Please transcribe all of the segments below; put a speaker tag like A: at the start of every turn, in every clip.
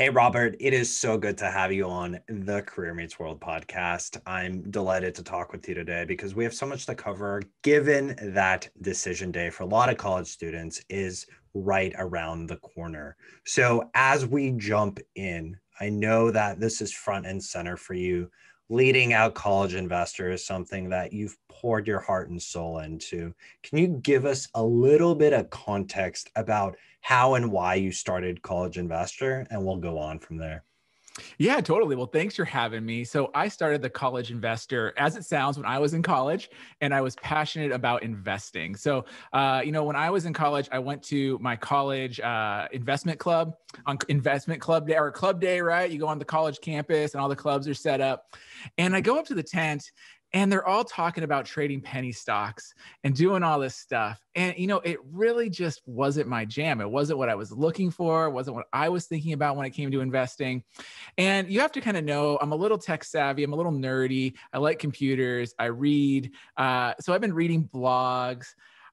A: Hey, Robert, it is so good to have you on the Career
B: Meets World podcast. I'm delighted to talk with you today because we have so much to cover, given that decision day for a lot of college students is right around the corner. So, as we jump in, I know that this is front and center for you. Leading out college investor is something that you've poured your heart and soul into. Can you give us a little bit of context about how and why you started College Investor, and we'll go on from there.
A: Yeah, totally. Well, thanks for having me. So, I started the college investor, as it sounds, when I was in college and I was passionate about investing. So, uh, you know, when I was in college, I went to my college uh, investment club on investment club day or club day, right? You go on the college campus and all the clubs are set up. And I go up to the tent and they're all talking about trading penny stocks and doing all this stuff and you know it really just wasn't my jam it wasn't what i was looking for it wasn't what i was thinking about when it came to investing and you have to kind of know i'm a little tech savvy i'm a little nerdy i like computers i read uh, so i've been reading blogs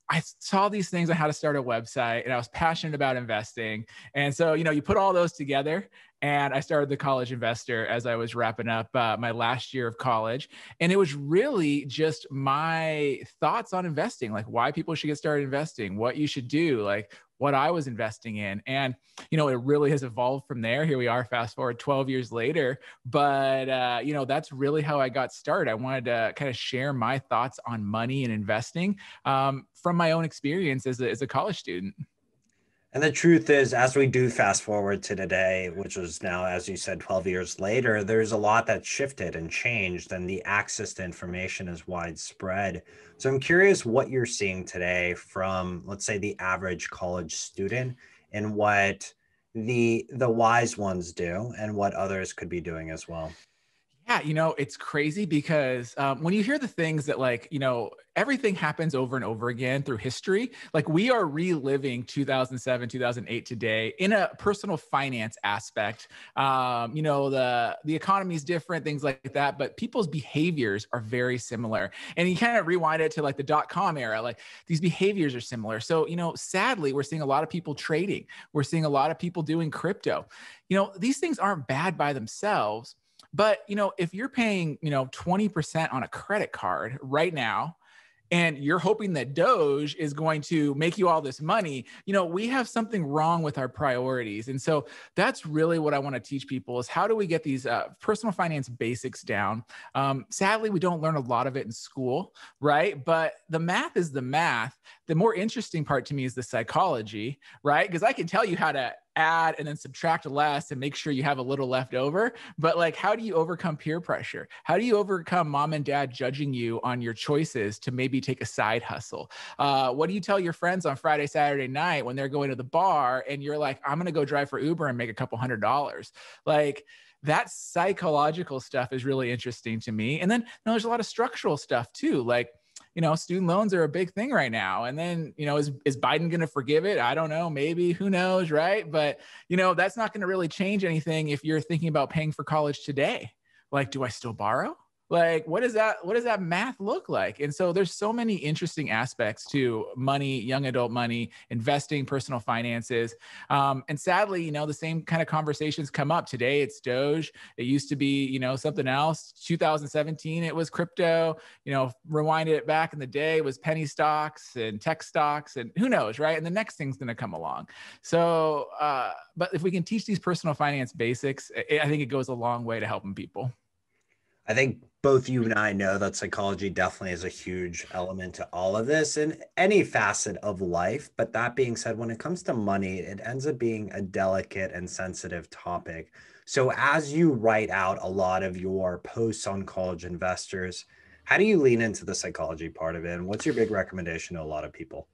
A: I saw these things on how to start a website and I was passionate about investing. And so, you know, you put all those together and I started the College Investor as I was wrapping up uh, my last year of college. And it was really just my thoughts on investing, like why people should get started investing, what you should do, like what I was investing in. And, you know, it really has evolved from there. Here we are, fast forward 12 years later. But, uh, you know, that's really how I got started. I wanted to kind of share my thoughts on money and investing um, from my own experience as a, as a college student. And the
B: truth is, as we do fast forward to today, which is now, as you said, 12 years later, there's a lot that shifted and changed, and the access to information is widespread. So I'm curious what you're seeing today from, let's say, the average college student and what the the wise ones do and what others could be doing as well.
A: Yeah, you know, it's crazy because um, when you hear the things that, like, you know, everything happens over and over again through history, like we are reliving 2007, 2008 today in a personal finance aspect. Um, you know, the the economy is different, things like that, but people's behaviors are very similar. And you kind of rewind it to like the dot com era, like these behaviors are similar. So, you know, sadly, we're seeing a lot of people trading, we're seeing a lot of people doing crypto. You know, these things aren't bad by themselves but, you know, if you're paying, you know, 20% on a credit card right now, and you're hoping that Doge is going to make you all this money, you know, we have something wrong with our priorities. And so that's really what I want to teach people is how do we get these uh, personal finance basics down? Um, sadly, we don't learn a lot of it in school, right? But the math is the math the more interesting part to me is the psychology, right? Because I can tell you how to add and then subtract less and make sure you have a little left over. But like, how do you overcome peer pressure? How do you overcome mom and dad judging you on your choices to maybe take a side hustle? Uh, what do you tell your friends on Friday, Saturday night when they're going to the bar and you're like, I'm going to go drive for Uber and make a couple hundred dollars? Like, that psychological stuff is really interesting to me. And then you know, there's a lot of structural stuff too. Like, you know, student loans are a big thing right now. And then, you know, is, is Biden going to forgive it? I don't know. Maybe, who knows, right? But, you know, that's not going to really change anything if you're thinking about paying for college today. Like, do I still borrow? like what does that what does that math look like and so there's so many interesting aspects to money young adult money investing personal finances um, and sadly you know the same kind of conversations come up today it's doge it used to be you know something else 2017 it was crypto you know rewinded it back in the day was penny stocks and tech stocks and who knows right and the next thing's going to come along so uh, but if we can teach these personal finance basics i think it goes a long way to helping people
B: I think both you and I know that psychology definitely is a huge element to all of this in any facet of life. But that being said, when it comes to money, it ends up being a delicate and sensitive topic. So, as you write out a lot of your posts on college investors, how do you lean into the psychology part of it? And what's your big recommendation to a lot of people?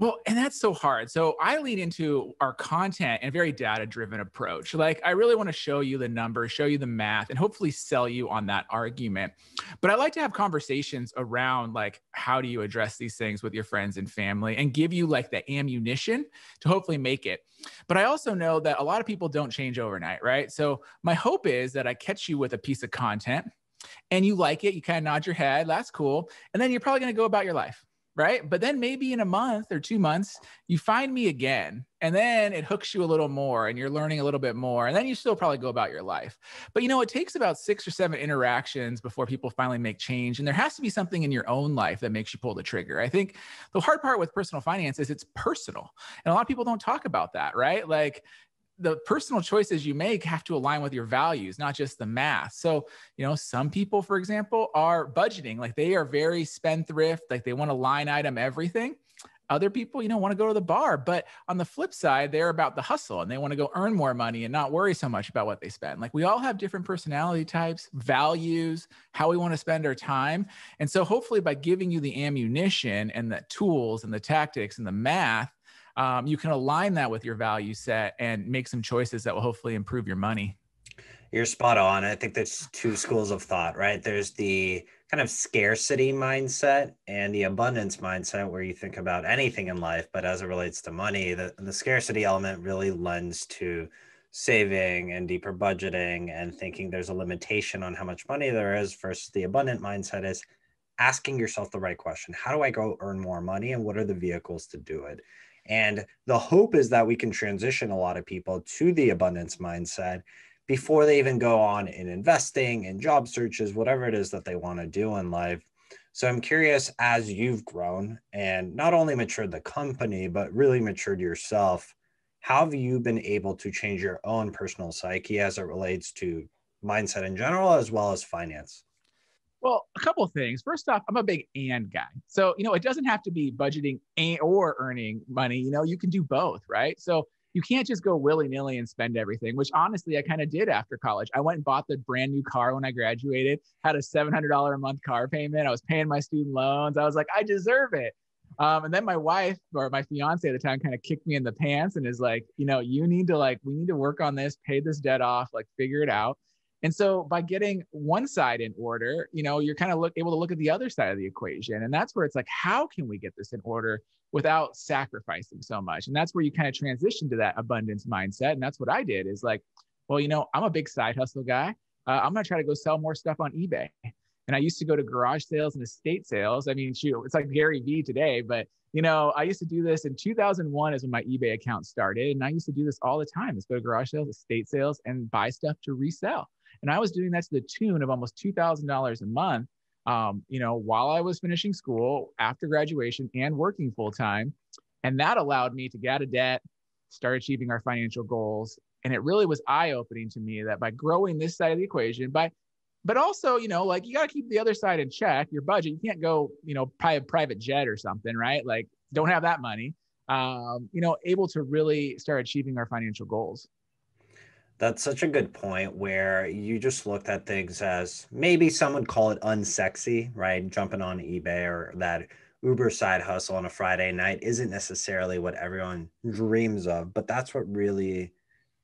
A: Well, and that's so hard. So I lean into our content and very data driven approach. Like I really want to show you the numbers, show you the math, and hopefully sell you on that argument. But I like to have conversations around like how do you address these things with your friends and family and give you like the ammunition to hopefully make it. But I also know that a lot of people don't change overnight, right? So my hope is that I catch you with a piece of content and you like it, you kind of nod your head, that's cool. And then you're probably going to go about your life right? But then maybe in a month or two months, you find me again. And then it hooks you a little more and you're learning a little bit more. And then you still probably go about your life. But you know, it takes about six or seven interactions before people finally make change. And there has to be something in your own life that makes you pull the trigger. I think the hard part with personal finance is it's personal. And a lot of people don't talk about that, right? Like, the personal choices you make have to align with your values, not just the math. So, you know, some people, for example, are budgeting, like they are very spendthrift, like they want to line item everything. Other people, you know, want to go to the bar, but on the flip side, they're about the hustle and they want to go earn more money and not worry so much about what they spend. Like we all have different personality types, values, how we want to spend our time. And so, hopefully, by giving you the ammunition and the tools and the tactics and the math, um, you can align that with your value set and make some choices that will hopefully improve your money.
B: You're spot on. I think there's two schools of thought, right? There's the kind of scarcity mindset and the abundance mindset where you think about anything in life, but as it relates to money, the, the scarcity element really lends to saving and deeper budgeting and thinking there's a limitation on how much money there is versus the abundant mindset is asking yourself the right question how do i go earn more money and what are the vehicles to do it and the hope is that we can transition a lot of people to the abundance mindset before they even go on in investing and in job searches, whatever it is that they want to do in life. So I'm curious as you've grown and not only matured the company, but really matured yourself, how have you been able to change your own personal psyche as it relates to mindset in general, as well as
A: finance? Well, a couple of things. First off, I'm a big and guy. So, you know, it doesn't have to be budgeting and or earning money. You know, you can do both, right? So you can't just go willy nilly and spend everything, which honestly, I kind of did after college. I went and bought the brand new car when I graduated, had a $700 a month car payment. I was paying my student loans. I was like, I deserve it. Um, and then my wife or my fiance at the time kind of kicked me in the pants and is like, you know, you need to like, we need to work on this, pay this debt off, like figure it out. And so by getting one side in order, you know, you're kind of look, able to look at the other side of the equation. And that's where it's like, how can we get this in order without sacrificing so much? And that's where you kind of transition to that abundance mindset. And that's what I did is like, well, you know, I'm a big side hustle guy. Uh, I'm going to try to go sell more stuff on eBay. And I used to go to garage sales and estate sales. I mean, shoot, it's like Gary Vee today, but you know, I used to do this in 2001 is when my eBay account started. And I used to do this all the time. Let's go to garage sales, estate sales, and buy stuff to resell. And I was doing that to the tune of almost $2,000 a month, um, you know, while I was finishing school after graduation and working full time. And that allowed me to get out of debt, start achieving our financial goals. And it really was eye opening to me that by growing this side of the equation, by but also, you know, like you got to keep the other side in check, your budget. You can't go, you know, buy a private jet or something, right? Like, don't have that money. Um, you know, able to really start achieving our financial goals.
B: That's such a good point where you just looked at things as maybe some would call it unsexy, right? Jumping on eBay or that Uber side hustle on a Friday night isn't necessarily what everyone dreams of, but that's what really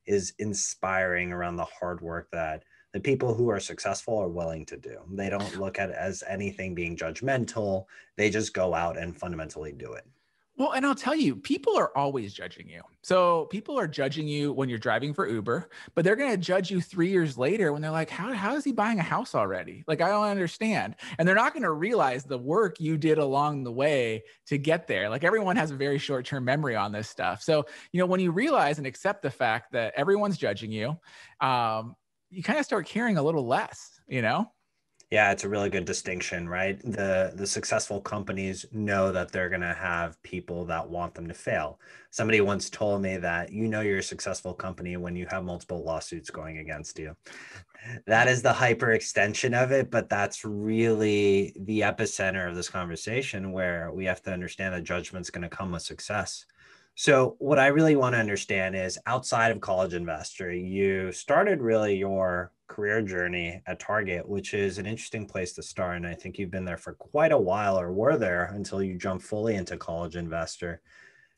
B: is inspiring around the hard work that the people who are successful are willing to do. They don't look at it as anything being judgmental. They just go out and fundamentally do it.
A: Well, and I'll tell you, people are always judging you. So people are judging you when you're driving for Uber, but they're going to judge you three years later when they're like, how, how is he buying a house already? Like, I don't understand. And they're not going to realize the work you did along the way to get there. Like, everyone has a very short term memory on this stuff. So, you know, when you realize and accept the fact that everyone's judging you, um, you kind of start caring a little less, you know?
B: Yeah, it's a really good distinction, right? The the successful companies know that they're going to have people that want them to fail. Somebody once told me that you know you're a successful company when you have multiple lawsuits going against you. That is the hyper extension of it, but that's really the epicenter of this conversation where we have to understand that judgment's going to come with success. So, what I really want to understand is outside of College Investor, you started really your career journey at Target, which is an interesting place to start. And I think you've been there for quite a while or were there until you jumped fully into College Investor.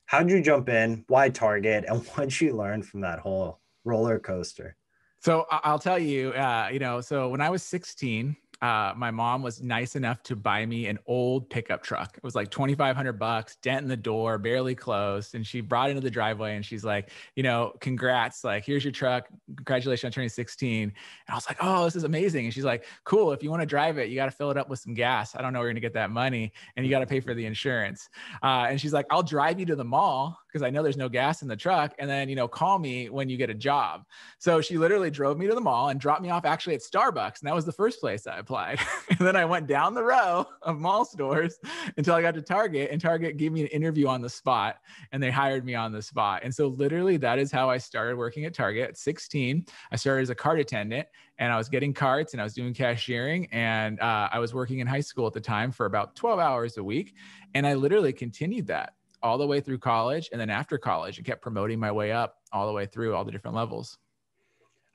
B: How'd you jump in? Why Target? And what'd you learn from that whole roller coaster?
A: So, I'll tell you, uh, you know, so when I was 16, uh, my mom was nice enough to buy me an old pickup truck. It was like 2,500 bucks, dent in the door, barely closed. And she brought into the driveway and she's like, you know, congrats. Like, here's your truck. Congratulations on turning 16. And I was like, oh, this is amazing. And she's like, cool. If you want to drive it, you got to fill it up with some gas. I don't know where you're going to get that money and you got to pay for the insurance. Uh, and she's like, I'll drive you to the mall because I know there's no gas in the truck. And then, you know, call me when you get a job. So she literally drove me to the mall and dropped me off actually at Starbucks. And that was the first place I applied. and then I went down the row of mall stores until I got to Target and Target gave me an interview on the spot and they hired me on the spot. And so literally that is how I started working at Target at 16. I started as a cart attendant and I was getting carts and I was doing cashiering. And uh, I was working in high school at the time for about 12 hours a week. And I literally continued that all the way through college and then after college and kept promoting my way up all the way through all the different levels.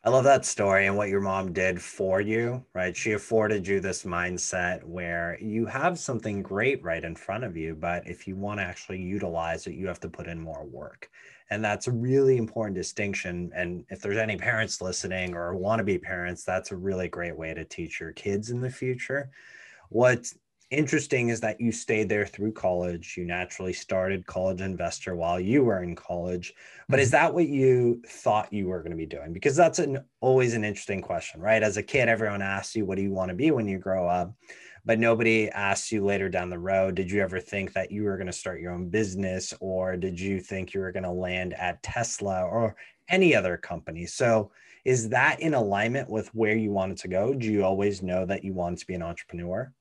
A: I love that
B: story and what your mom did for you, right? She afforded you this mindset where you have something great right in front of you, but if you want to actually utilize it, you have to put in more work. And that's a really important distinction. And if there's any parents listening or want to be parents, that's a really great way to teach your kids in the future. What interesting is that you stayed there through college. You naturally started College Investor while you were in college. But is mm-hmm. that what you thought you were going to be doing? Because that's an always an interesting question, right? As a kid, everyone asks you, what do you want to be when you grow up? But nobody asks you later down the road, did you ever think that you were going to start your own business or did you think you were going to land at Tesla or any other company? So is that in alignment with where you wanted to go? Do you always know
A: that you wanted to be an entrepreneur?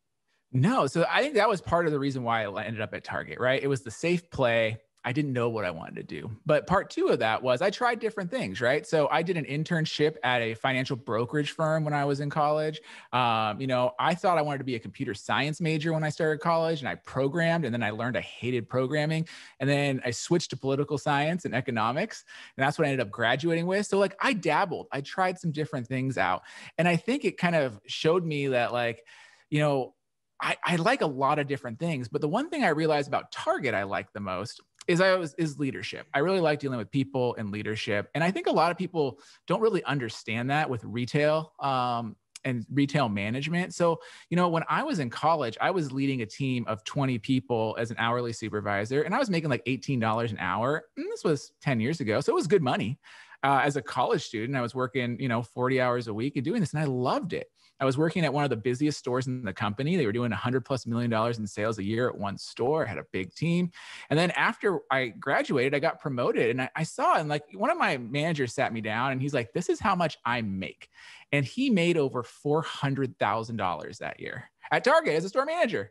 A: No. So I think that was part of the reason why I ended up at Target, right? It was the safe play. I didn't know what I wanted to do. But part two of that was I tried different things, right? So I did an internship at a financial brokerage firm when I was in college. Um, you know, I thought I wanted to be a computer science major when I started college and I programmed and then I learned I hated programming. And then I switched to political science and economics. And that's what I ended up graduating with. So, like, I dabbled, I tried some different things out. And I think it kind of showed me that, like, you know, I, I like a lot of different things, but the one thing I realized about Target I like the most is I was is leadership. I really like dealing with people and leadership, and I think a lot of people don't really understand that with retail um, and retail management. So you know, when I was in college, I was leading a team of 20 people as an hourly supervisor, and I was making like $18 an hour. And this was 10 years ago, so it was good money. Uh, as a college student, I was working you know 40 hours a week and doing this, and I loved it. I was working at one of the busiest stores in the company. They were doing 100 plus million dollars in sales a year at one store, had a big team. And then after I graduated, I got promoted and I, I saw, and like one of my managers sat me down and he's like, This is how much I make. And he made over $400,000 that year at Target as a store manager.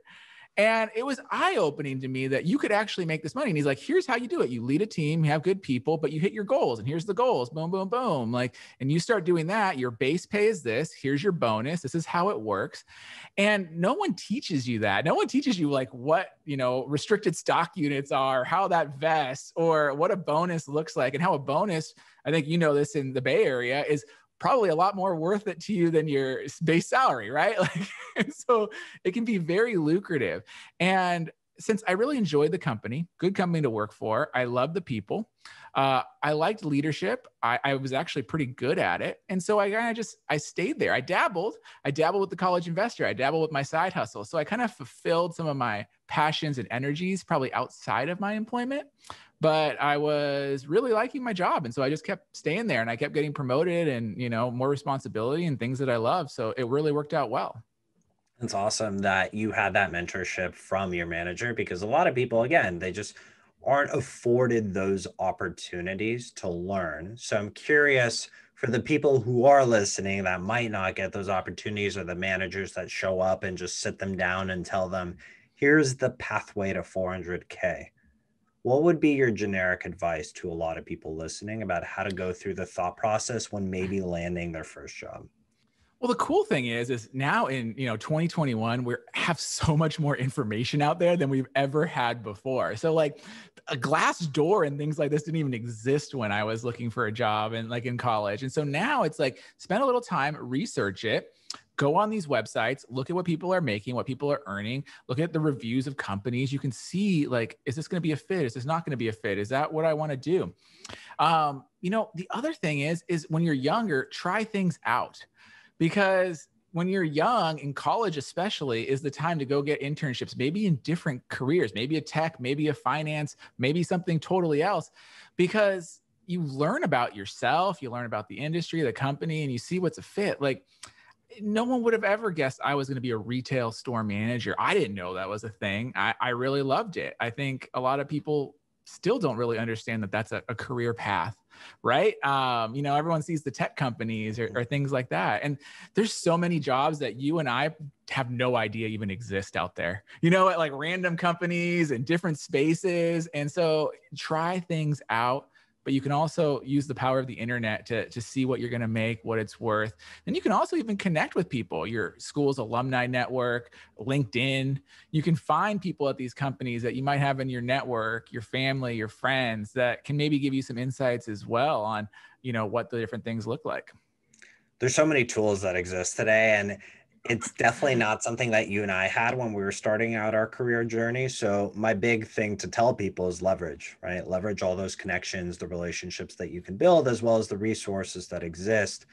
A: And it was eye opening to me that you could actually make this money. And he's like, here's how you do it. You lead a team, you have good people, but you hit your goals. And here's the goals boom, boom, boom. Like, and you start doing that. Your base pay is this. Here's your bonus. This is how it works. And no one teaches you that. No one teaches you like what, you know, restricted stock units are, how that vests, or what a bonus looks like, and how a bonus, I think you know this in the Bay Area, is probably a lot more worth it to you than your base salary, right? Like, so it can be very lucrative. And since I really enjoyed the company, good company to work for, I love the people. Uh, I liked leadership. I, I, was actually pretty good at it, and so I kind of just I stayed there. I dabbled. I dabbled with the college investor. I dabbled with my side hustle. So I kind of fulfilled some of my passions and energies probably outside of my employment but i was really liking my job and so i just kept staying there and i kept getting promoted and you know more responsibility and things that i love so it really worked out well it's awesome that you had that mentorship from your manager because a lot of people
B: again they just aren't afforded those opportunities to learn so i'm curious for the people who are listening that might not get those opportunities or the managers that show up and just sit them down and tell them here's the pathway to 400K. What would be your generic advice to a lot of people listening about how to go through the thought process when maybe landing their first job?
A: Well, the cool thing is, is now in you know 2021, we have so much more information out there than we've ever had before. So like a glass door and things like this didn't even exist when I was looking for a job and like in college. And so now it's like spend a little time, research it, go on these websites, look at what people are making, what people are earning, look at the reviews of companies. You can see like, is this going to be a fit? Is this not going to be a fit? Is that what I want to do? Um, you know, the other thing is, is when you're younger, try things out because when you're young in college especially is the time to go get internships maybe in different careers maybe a tech maybe a finance maybe something totally else because you learn about yourself you learn about the industry the company and you see what's a fit like no one would have ever guessed I was going to be a retail store manager. I didn't know that was a thing. I, I really loved it. I think a lot of people still don't really understand that that's a, a career path, right? Um, you know, everyone sees the tech companies or, or things like that. And there's so many jobs that you and I have no idea even exist out there, you know, at like random companies and different spaces. And so try things out but you can also use the power of the internet to, to see what you're going to make, what it's worth. And you can also even connect with people, your school's alumni network, LinkedIn. You can find people at these companies that you might have in your network, your family, your friends that can maybe give you some insights as well on, you know, what the different things look like.
B: There's so many tools that exist today and it's definitely not something that you and I had when we were starting out our career journey. So my big thing to tell people is leverage, right? Leverage all those connections, the relationships that you can build, as well as the resources that exist.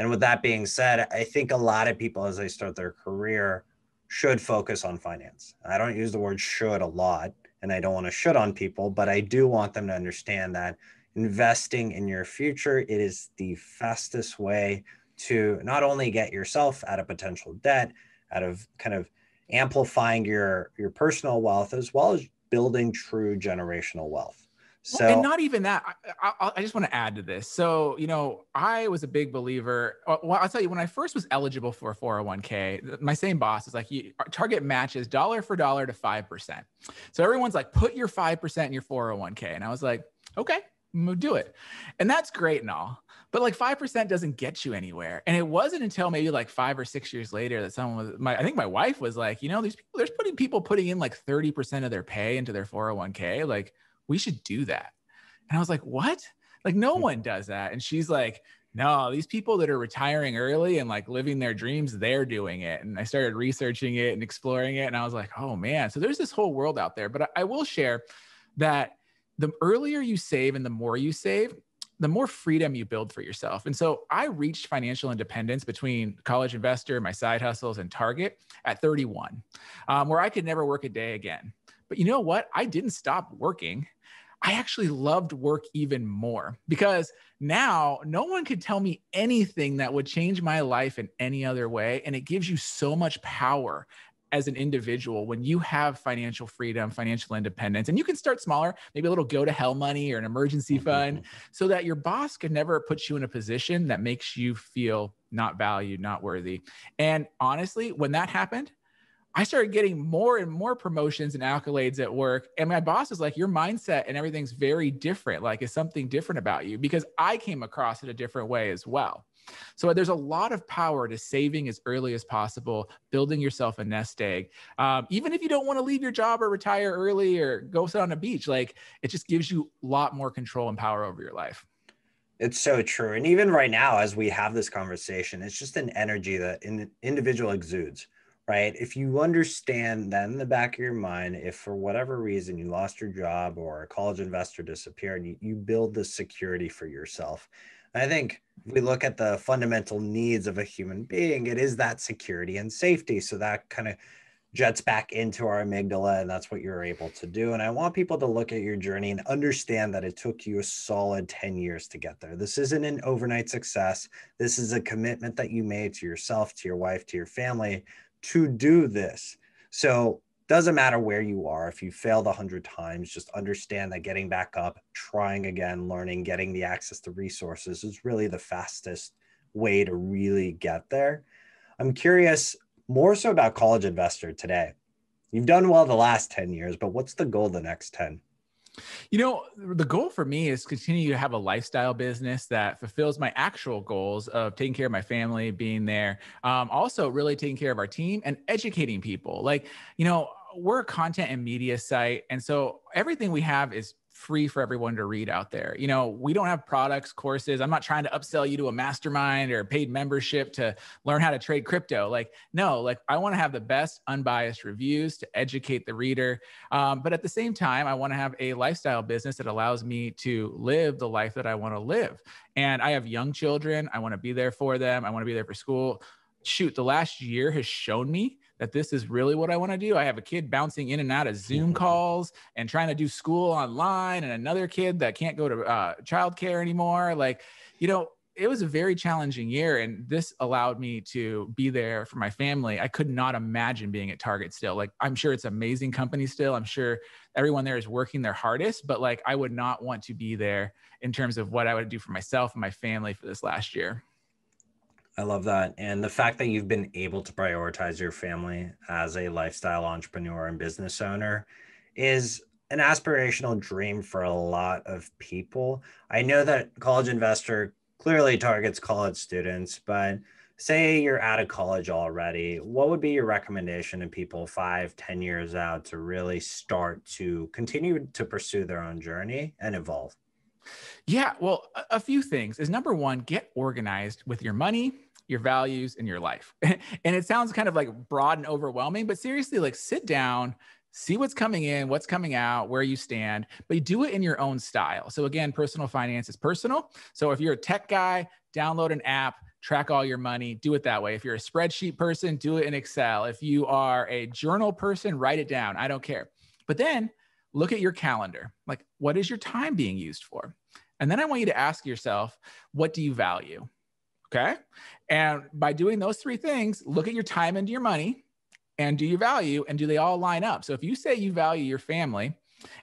B: And with that being said, I think a lot of people as they start their career should focus on finance. I don't use the word should a lot, and I don't want to should on people, but I do want them to understand that investing in your future it is the fastest way to not only get yourself out of potential debt, out of kind of amplifying your your personal wealth as well as building true generational wealth. So well, and
A: not even that. I, I, I, just want to add to this. So you know, I was a big believer. Uh, well, I'll tell you, when I first was eligible for 401k, my same boss is like, "Target matches dollar for dollar to five percent." So everyone's like, "Put your five percent in your 401k," and I was like, "Okay, do it," and that's great and all but like 5% doesn't get you anywhere. And it wasn't until maybe like five or six years later that someone was, my, I think my wife was like, you know, these people, there's putting people putting in like 30% of their pay into their 401k. Like we should do that. And I was like, what? Like no mm. one does that. And she's like, no, these people that are retiring early and like living their dreams, they're doing it. And I started researching it and exploring it. And I was like, oh man. So there's this whole world out there. But I, I will share that the earlier you save and the more you save, the more freedom you build for yourself. And so I reached financial independence between college investor, my side hustles, and Target at 31, um, where I could never work a day again. But you know what? I didn't stop working. I actually loved work even more because now no one could tell me anything that would change my life in any other way. And it gives you so much power as an individual when you have financial freedom, financial independence, and you can start smaller, maybe a little go to hell money or an emergency mm-hmm. fund, so that your boss can never put you in a position that makes you feel not valued, not worthy. And honestly, when that happened, I started getting more and more promotions and accolades at work. And my boss was like, Your mindset and everything's very different. Like, is something different about you? Because I came across it a different way as well. So there's a lot of power to saving as early as possible, building yourself a nest egg. Um, even if you don't want to leave your job or retire early or go sit on a beach, like it just gives you a lot more control and power over your life. It's so
B: true. And even right now, as we have this conversation, it's just an energy that an individual exudes, right? If you understand that in the back of your mind, if for whatever reason you lost your job or a college investor disappeared, you, you build this security for yourself I think if we look at the fundamental needs of a human being, it is that security and safety. So that kind of jets back into our amygdala, and that's what you're able to do. And I want people to look at your journey and understand that it took you a solid 10 years to get there. This isn't an overnight success. This is a commitment that you made to yourself, to your wife, to your family to do this. So doesn't matter where you are if you failed 100 times just understand that getting back up trying again learning getting the access to resources is really the fastest way to really get there i'm curious more so about college investor today you've done well the last 10 years but what's the goal the next 10
A: you know, the goal for me is continue to have a lifestyle business that fulfills my actual goals of taking care of my family, being there, um, also really taking care of our team and educating people. Like, you know, we're a content and media site. And so everything we have is free for everyone to read out there. You know, we don't have products, courses. I'm not trying to upsell you to a mastermind or paid membership to learn how to trade crypto. Like, no, like I want to have the best unbiased reviews to educate the reader. Um, but at the same time, I want to have a lifestyle business that allows me to live the life that I want to live. And I have young children. I want to be there for them. I want to be there for school. Shoot, the last year has shown me that this is really what I want to do. I have a kid bouncing in and out of Zoom mm-hmm. calls and trying to do school online, and another kid that can't go to uh, childcare anymore. Like, you know, it was a very challenging year, and this allowed me to be there for my family. I could not imagine being at Target still. Like, I'm sure it's amazing company still. I'm sure everyone there is working their hardest, but like, I would not want to be there in terms of what I would do for myself and my family for this last year. I love that. And the fact that you've been able to prioritize
B: your family as a lifestyle entrepreneur and business owner is an aspirational dream for a lot of people. I know that college investor clearly targets college students, but say you're out of college already, what would be your recommendation to people five, ten years out to really start to continue
A: to pursue their own journey and evolve? Yeah, well, a few things is number one, get organized with your money, your values, and your life. and it sounds kind of like broad and overwhelming, but seriously, like sit down, see what's coming in, what's coming out, where you stand, but you do it in your own style. So again, personal finance is personal. So if you're a tech guy, download an app, track all your money, do it that way. If you're a spreadsheet person, do it in Excel. If you are a journal person, write it down. I don't care. But then look at your calendar. Like, what is your time being used for? And then I want you to ask yourself, what do you value? Okay. And by doing those three things, look at your time and your money and do your value and do they all line up? So if you say you value your family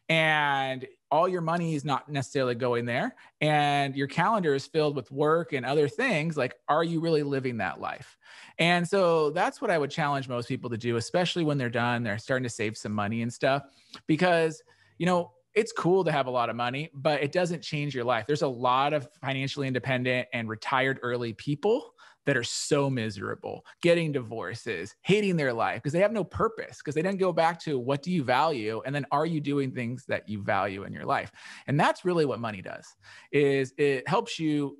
A: and all your money is not necessarily going there and your calendar is filled with work and other things like are you really living that life and so that's what i would challenge most people to do especially when they're done they're starting to save some money and stuff because you know it's cool to have a lot of money but it doesn't change your life there's a lot of financially independent and retired early people that are so miserable, getting divorces, hating their life because they have no purpose, because they didn't go back to what do you value? And then are you doing things that you value in your life? And that's really what money does is it helps you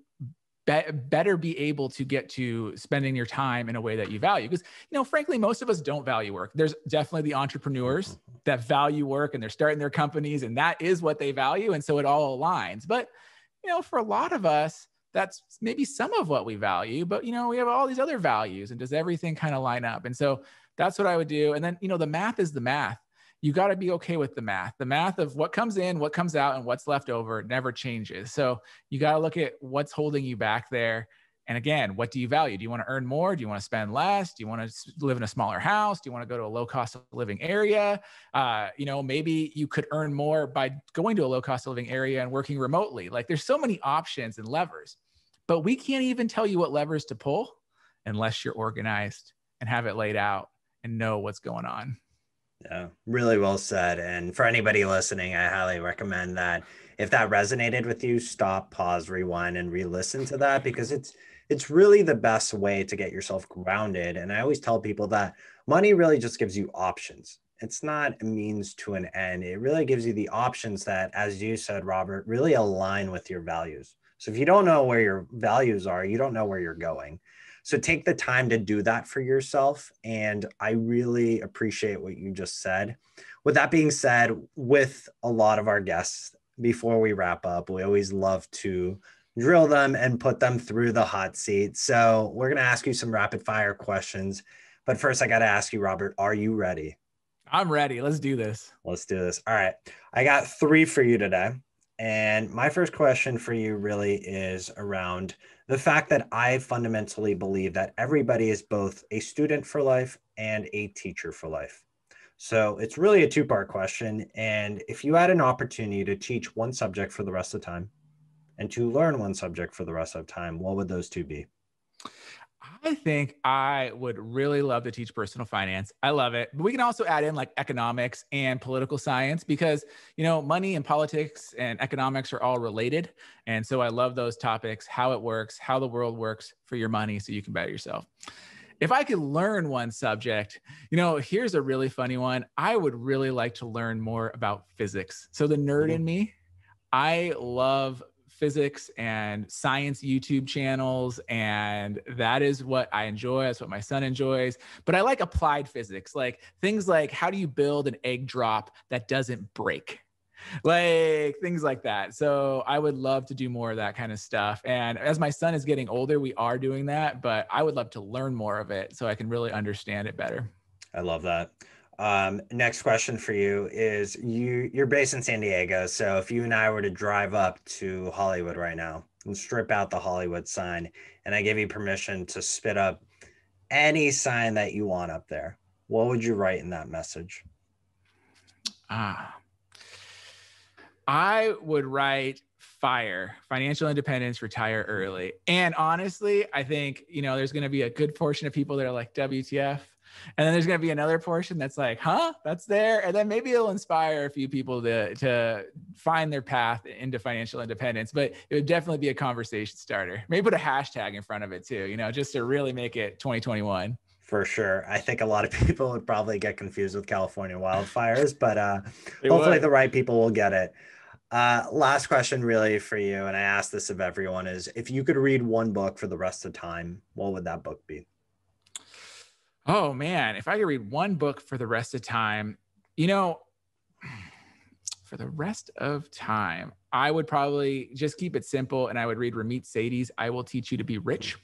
A: better be able to get to spending your time in a way that you value because you know frankly most of us don't value work there's definitely the entrepreneurs that value work and they're starting their companies and that is what they value and so it all aligns but you know for a lot of us that's maybe some of what we value, but you know, we have all these other values and does everything kind of line up? And so that's what I would do. And then, you know, the math is the math. You got to be okay with the math. The math of what comes in, what comes out, and what's left over never changes. So you got to look at what's holding you back there and again, what do you value? Do you want to earn more? Do you want to spend less? Do you want to live in a smaller house? Do you want to go to a low cost of living area? Uh, you know, maybe you could earn more by going to a low cost of living area and working remotely. Like there's so many options and levers, but we can't even tell you what levers to pull unless you're organized and have it laid out and know what's going on. Yeah,
B: really well said. And for anybody listening, I highly recommend that. If that resonated with you, stop, pause, rewind, and re listen to that because it's it's really the best way to get yourself grounded. And I always tell people that money really just gives you options. It's not a means to an end. It really gives you the options that, as you said, Robert, really align with your values. So if you don't know where your values are, you don't know where you're going. So take the time to do that for yourself. And I really appreciate what you just said. With that being said, with a lot of our guests, before we wrap up, we always love to drill them, and put them through the hot seat. So we're going to ask you some rapid fire questions. But first, I got to ask you, Robert, are you ready? I'm ready. Let's do this. Let's do this. All right. I got three for you today. And my first question for you really is around the fact that I fundamentally believe that everybody is both a student for life and a teacher for life. So it's really a two part question. And if you had an opportunity to teach one subject for the rest of the time, and to learn one subject for the rest of time, what would those two be?
A: I think I would really love to teach personal finance. I love it. But we can also add in like economics and political science because, you know, money and politics and economics are all related. And so I love those topics, how it works, how the world works for your money so you can better yourself. If I could learn one subject, you know, here's a really funny one. I would really like to learn more about physics. So the nerd mm-hmm. in me, I love physics and science YouTube channels. And that is what I enjoy. That's what my son enjoys. But I like applied physics, like things like how do you build an egg drop that doesn't break? like things like that. So I would love to do more of that kind of stuff. And as my son is getting older, we are doing that, but I would love to learn more of it so I can really understand it better. I love that. Um,
B: next question for you is you you're based in San Diego, so if you and I were to drive up to Hollywood right now and strip out the Hollywood sign, and I give you permission to spit up any sign that you want up there, what would you write in that message?
A: Ah, I would write fire financial independence retire early and honestly i think you know there's going to be a good portion of people that are like wtf and then there's going to be another portion that's like, huh, that's there. And then maybe it'll inspire a few people to, to find their path into financial independence. But it would definitely be a conversation starter. Maybe put a hashtag in front of it too, you know, just to really make it 2021 for sure. I think a lot of people would probably get confused with California wildfires, but uh, hopefully would. the
B: right people will get it. Uh, last question, really, for you, and I ask this of everyone: is if you could read one book for the rest of time, what would that book be?
A: Oh man, if I could read one book for the rest of time, you know, for the rest of time, I would probably just keep it simple and I would read Ramit Sadie's I Will Teach You to Be Rich.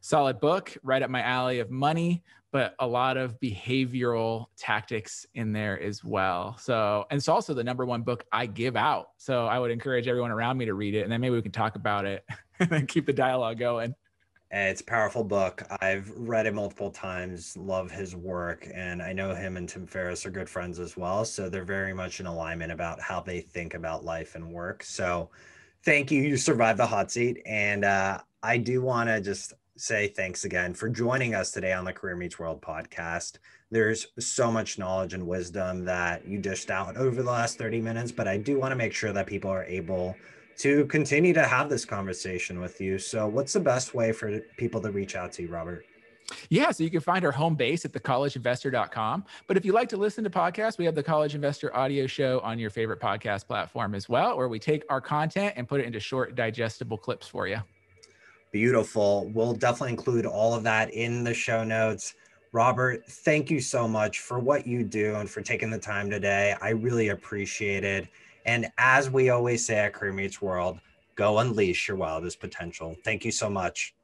A: Solid book, right up my alley of money, but a lot of behavioral tactics in there as well. So, and it's also the number one book I give out. So I would encourage everyone around me to read it and then maybe we can talk about it and keep the dialogue going. It's a powerful book. I've read it multiple times, love
B: his work, and I know him and Tim Ferriss are good friends as well. So they're very much in alignment about how they think about life and work. So thank you. You survived the hot seat. And uh, I do want to just say thanks again for joining us today on the Career Meets World podcast. There's so much knowledge and wisdom that you dished out over the last 30 minutes, but I do want to make sure that people are able to continue to have this conversation with you. So, what's the best way for people to reach out to you, Robert?
A: Yeah, so you can find our home base at thecollegeinvestor.com. But if you like to listen to podcasts, we have the College Investor audio show on your favorite podcast platform as well, where we take our content and put it into short, digestible clips for you.
B: Beautiful. We'll definitely include all of that in the show notes. Robert, thank you so much for what you do and for taking the time today. I really appreciate it. And as we always say at Crewmates World, go unleash your wildest potential.
A: Thank you so much.